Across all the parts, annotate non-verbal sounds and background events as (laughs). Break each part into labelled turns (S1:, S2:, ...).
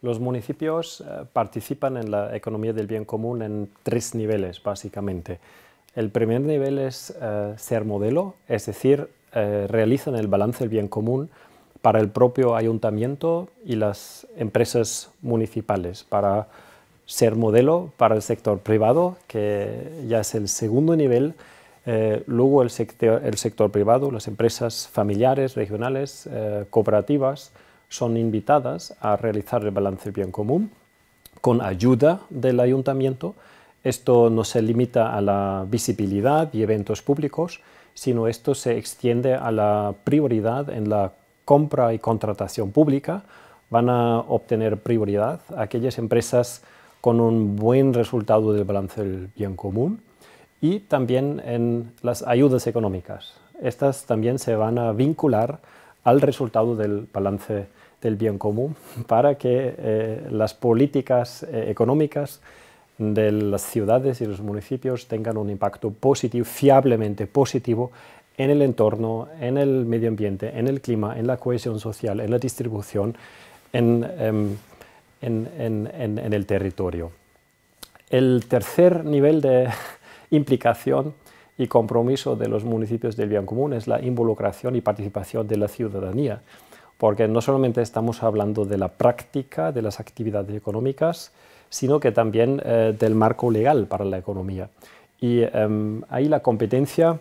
S1: Los municipios eh, participan en la economía del bien común en tres niveles, básicamente. El primer nivel es eh, ser modelo, es decir, eh, realizan el balance del bien común para el propio ayuntamiento y las empresas municipales, para ser modelo para el sector privado, que ya es el segundo nivel. luego el sector privado, las empresas familiares, regionales, cooperativas, son invitadas a realizar el balance del bien común con ayuda del ayuntamiento. Esto no se limita a la visibilidad y eventos públicos, sino esto se extiende a la prioridad en la compra y contratación pública. Van a obtener prioridad aquellas empresas con un buen resultado del balance del bien común y también en las ayudas económicas. Estas también se van a vincular al resultado del balance del bien común para que eh, las políticas eh, económicas de las ciudades y los municipios tengan un impacto positivo, fiablemente positivo, en el entorno, en el medio ambiente, en el clima, en la cohesión social, en la distribución, en em, el territorio. El tercer nivel de implicación y compromiso de los municipios del bien común es la involucración y participación de la ciudadanía, porque no solamente estamos hablando de la práctica de las actividades económicas, sino que también eh, del marco legal para la economía. Y em, ahí la competencia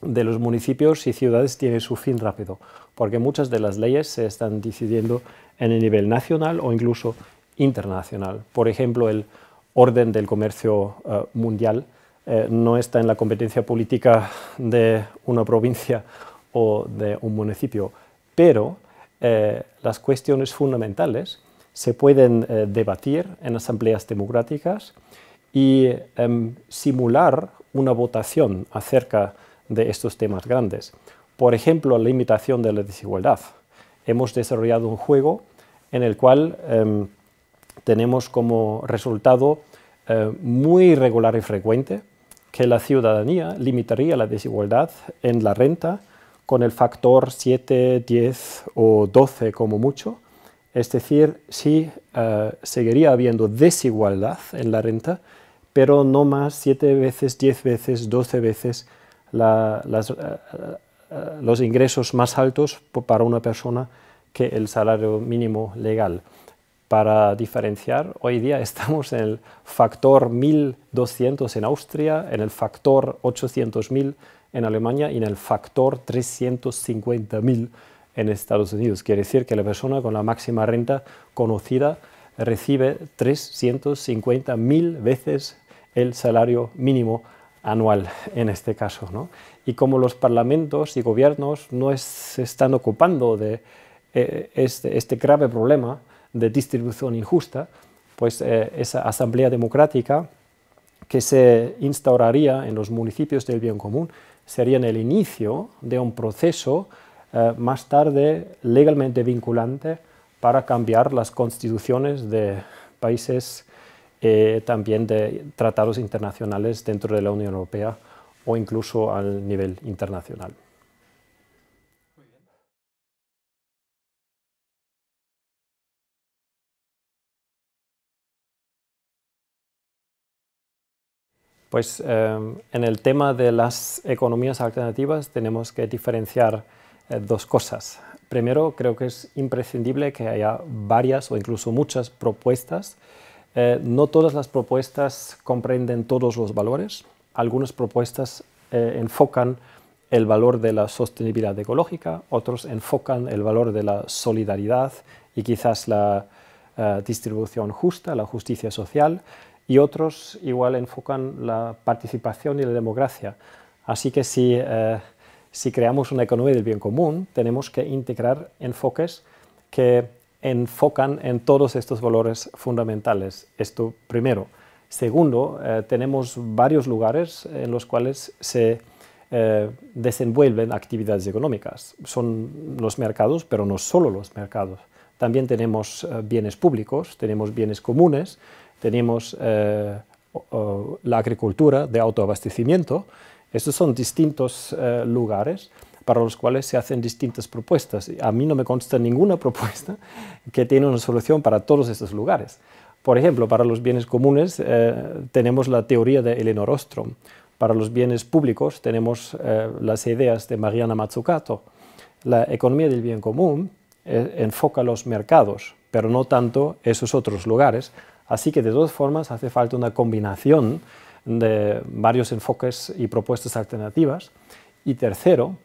S1: de los municipios y ciudades tiene su fin rápido, porque muchas de las leyes se están decidiendo en el nivel nacional o incluso internacional. Por ejemplo, el orden del comercio eh, mundial eh, no está en la competencia política de una provincia o de un municipio, pero eh, las cuestiones fundamentales se pueden eh, debatir en asambleas democráticas y em, simular una votación acerca de estos temas grandes. Por ejemplo, la limitación de la desigualdad. Hemos desarrollado un juego en el cual em, tenemos como resultado muy regular y frecuente que la ciudadanía limitaría la desigualdad en la renta con el factor 7, 10 o 12 como mucho. Es decir, sí eh, seguiría habiendo desigualdad en la renta, pero no más 7 veces, 10 veces, 12 veces eh, eh, los ingresos más altos para una persona que el salario mínimo legal para diferenciar, hoy día (laughs) estamos en el factor 1200 en Austria, en el factor 800.000 en Alemania y en el factor 350.000 en Estados Unidos. Quiere decir que la persona con la máxima renta conocida recibe 350.000 veces el salario mínimo anual en este caso. Y como los parlamentos y gobiernos no se están ocupando de eh, este, este grave problema, de distribución injusta, pues eh, esa asamblea democrática que se instauraría en los municipios del bien común sería el inicio de un proceso eh, más tarde legalmente vinculante para cambiar las constituciones de países, eh, también de tratados internacionales dentro de la Unión Europea o incluso al nivel internacional. Pues em, en el tema de las economías alternativas tenemos que diferenciar eh, dos cosas. Primero, creo que es imprescindible que haya varias o incluso muchas propuestas. Eh, no todas las propuestas comprenden todos los valores. Algunas propuestas eh, enfocan el valor de la sostenibilidad ecológica, otros enfocan el valor de la solidaridad y quizás la distribución justa, la justicia social y otros igual enfocan la participación y la democracia. Así que eh, si, creamos una economía del bien común, tenemos que integrar enfoques que enfocan en todos estos valores fundamentales. Esto primero. Segundo, eh, tenemos varios lugares en los cuales se eh, desenvuelven actividades económicas. Son los mercados, pero no solo los mercados. También tenemos bienes públicos, tenemos bienes comunes, tenemos eh, la agricultura de autoabastecimiento. Estos son distintos eh, lugares para los cuales se hacen distintas propuestas. A mí no me consta ninguna (laughs) propuesta que tiene una solución para todos estos lugares. Por ejemplo, para los bienes comunes eh, tenemos la teoría de Elinor Ostrom. Para los bienes públicos tenemos las ideas de Mariana Mazzucato. La economía del bien común enfoca los mercados, pero no tanto esos otros lugares Así que de todas formas hace falta una combinación de varios enfoques y propuestas alternativas. Y tercero,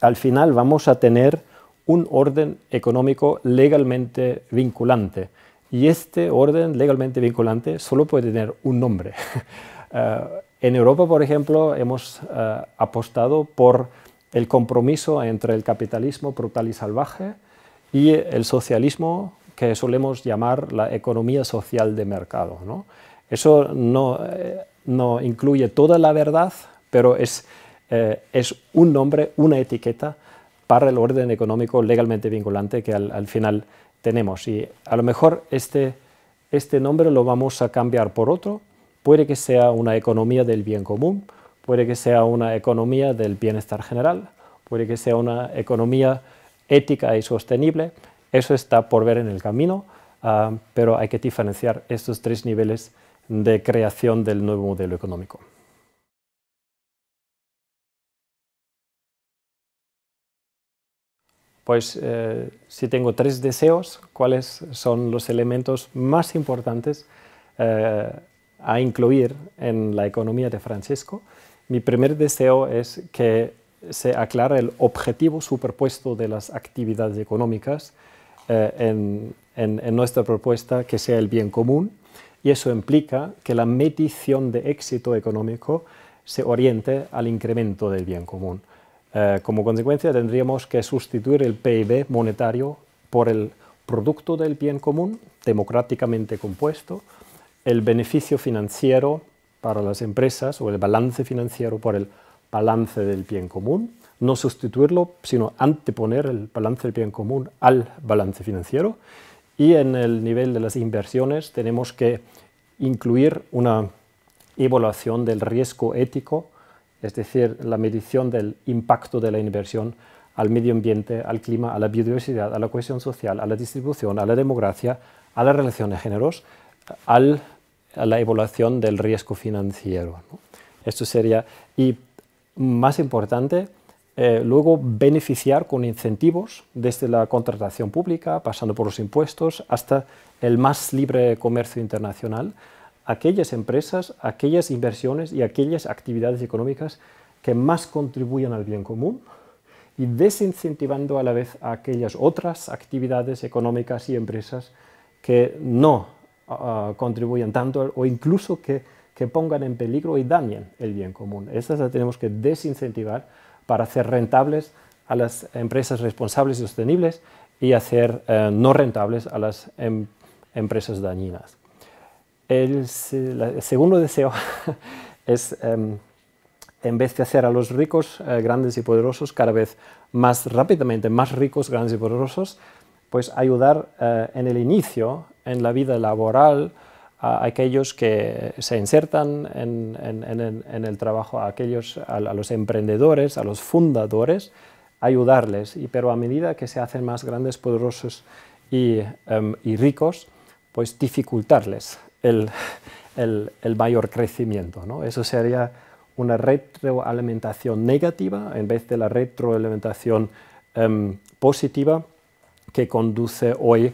S1: al final vamos a tener un orden económico legalmente vinculante. Y este orden legalmente vinculante solo puede tener un nombre. (laughs) Eh, en Europa, por ejemplo, hemos eh, apostado por el compromiso entre el capitalismo brutal y salvaje y el socialismo que solemos llamar la economía social de mercado. ¿no? Eso no, eh, no, incluye toda la verdad, pero es, eh, es un nombre, una etiqueta para el orden económico legalmente vinculante que al, al final tenemos. Y a lo mejor este, este nombre lo vamos a cambiar por otro, puede que sea una economía del bien común, puede que sea una economía del bienestar general, puede que sea una economía ética y sostenible, eso está por ver en el camino, ah, pero hay que diferenciar estos tres niveles de creación del nuevo modelo económico. Pues eh, si tengo tres deseos, ¿cuáles son los elementos más importantes eh, a incluir en la economía de Francisco? Mi primer deseo es que se aclare el objetivo superpuesto de las actividades económicas eh, en, nuestra propuesta que sea el bien común y eso implica que la medición de éxito económico se oriente al incremento del bien común. Eh, como consecuencia tendríamos que sustituir el PIB monetario por el producto del bien común democráticamente compuesto, el beneficio financiero para las empresas o el balance financiero por el balance del bien común no sustituirlo, sino anteponer el balance del bien común al balance financiero. Y en el nivel de las inversiones tenemos que incluir una evaluación del riesgo ético, es decir, la medición del impacto de la inversión al medio ambiente, al clima, a la biodiversidad, a la cohesión social, a la distribución, a la democracia, a las relaciones de géneros, a la evaluación del riesgo financiero. Esto sería, y más importante, eh, luego beneficiar con incentivos desde la contratación pública, pasando por los impuestos, hasta el más libre comercio internacional, aquellas empresas, aquellas inversiones y aquellas actividades económicas que más contribuyan al bien común y desincentivando a la vez aquellas otras actividades económicas y empresas que no ah, ah, contribuyan tanto o incluso que, que pongan en peligro y dañen el bien común. Estas las tenemos que desincentivar para hacer rentables a las empresas responsables y sostenibles y hacer eh, no rentables a las em, empresas dañinas. El, segundo deseo (laughs) es, em, en vez de hacer a los ricos eh, grandes y poderosos cada vez más rápidamente, más ricos, grandes y poderosos, pues ayudar eh, en el inicio, en la vida laboral, a aquellos que se insertan en, el trabajo, a, aquellos, a, los emprendedores, a los fundadores, ayudarles. Y, pero a medida que se hacen más grandes, poderosos y, em, ricos, pues dificultarles el, mayor crecimiento. ¿no? Eso sería una retroalimentación negativa en vez de la retroalimentación em, positiva que conduce hoy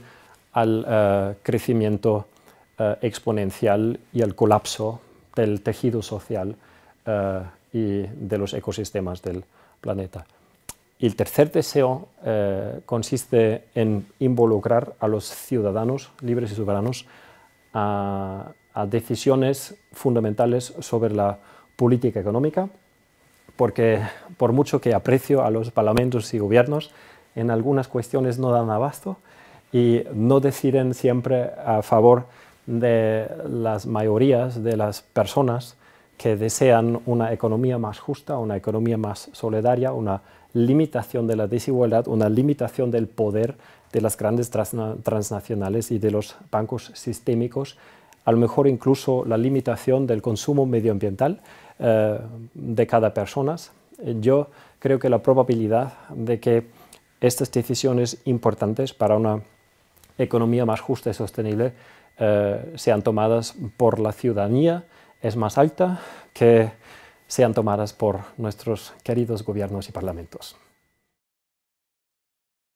S1: al eh, crecimiento eh, exponencial y el colapso del tejido social eh, y de los ecosistemas del planeta. el tercer deseo eh, consiste en involucrar a los ciudadanos libres y soberanos a, a decisiones fundamentales sobre la política económica, porque por mucho que aprecio a los parlamentos y gobiernos, en algunas cuestiones no dan abasto y no deciden siempre a favor de las mayorías de las personas que desean una economía más justa, una economía más solidaria, una limitación de la desigualdad, una limitación del poder de las grandes transnacionales y de los bancos sistémicos, a lo mejor incluso la limitación del consumo medioambiental eh, de cada persona. Yo creo que la probabilidad de que estas decisiones importantes para una economía más justa y sostenible eh, sean tomadas por la ciudadanía es más alta que sean tomadas por nuestros queridos gobiernos y parlamentos.